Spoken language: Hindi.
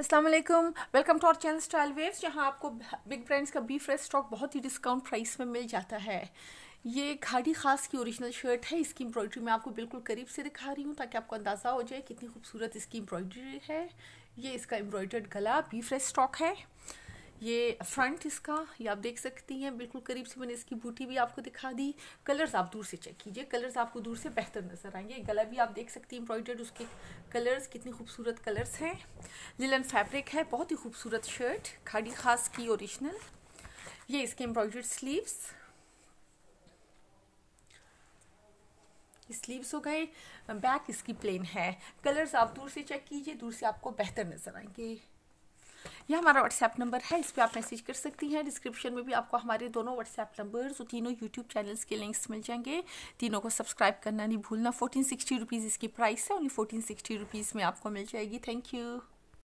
Aslam welcome to our channel style waves यहाँ आपको बिग ब्रांड्स का बी फ्रेश स्टॉक बहुत ही डिस्काउंट प्राइस में मिल जाता है ये घाटी खास की ओरिजिनल शर्ट है इसकी एम्ब्रॉयडरी मैं आपको बिल्कुल करीब से दिखा रही हूँ ताकि आपको अंदाज़ा हो जाए कितनी खूबसूरत इसकी एम्ब्रॉयडरी है ये इसका एम्ब्रॉयडर्ड गला बी फ्रेश स्टॉक है ये फ्रंट इसका ये आप देख सकती हैं बिल्कुल करीब से मैंने इसकी बूटी भी आपको दिखा दी कलर्स आप दूर से चेक कीजिए कलर्स आपको दूर से बेहतर नज़र आएंगे गला भी आप देख सकती हैं एम्ब्रॉयडर्ड उसके कलर्स कितनी खूबसूरत कलर्स हैं लिलन फैब्रिक है बहुत ही खूबसूरत शर्ट खाड़ी खास की ओरिजिनल ये इसके एम्ब्रॉयडर्ड स्लीव्स स्लीव्स हो गए बैक इसकी प्लेन है कलर्स आप दूर से चेक कीजिए दूर से आपको बेहतर नज़र आएंगे यह हमारा व्हाट्सएप नंबर है इस पर आप मैसेज कर सकती हैं डिस्क्रिप्शन में भी आपको हमारे दोनों व्हाट्सएप नंबर और तीनों यूट्यूब चैनल्स के लिंक्स मिल जाएंगे तीनों को सब्सक्राइब करना नहीं भूलना फोर्टीन सिक्सटी रुपीज़ इसकी प्राइस है ओनली फोर्टीन सिक्सटी रुपीज़ में आपको मिल जाएगी थैंक यू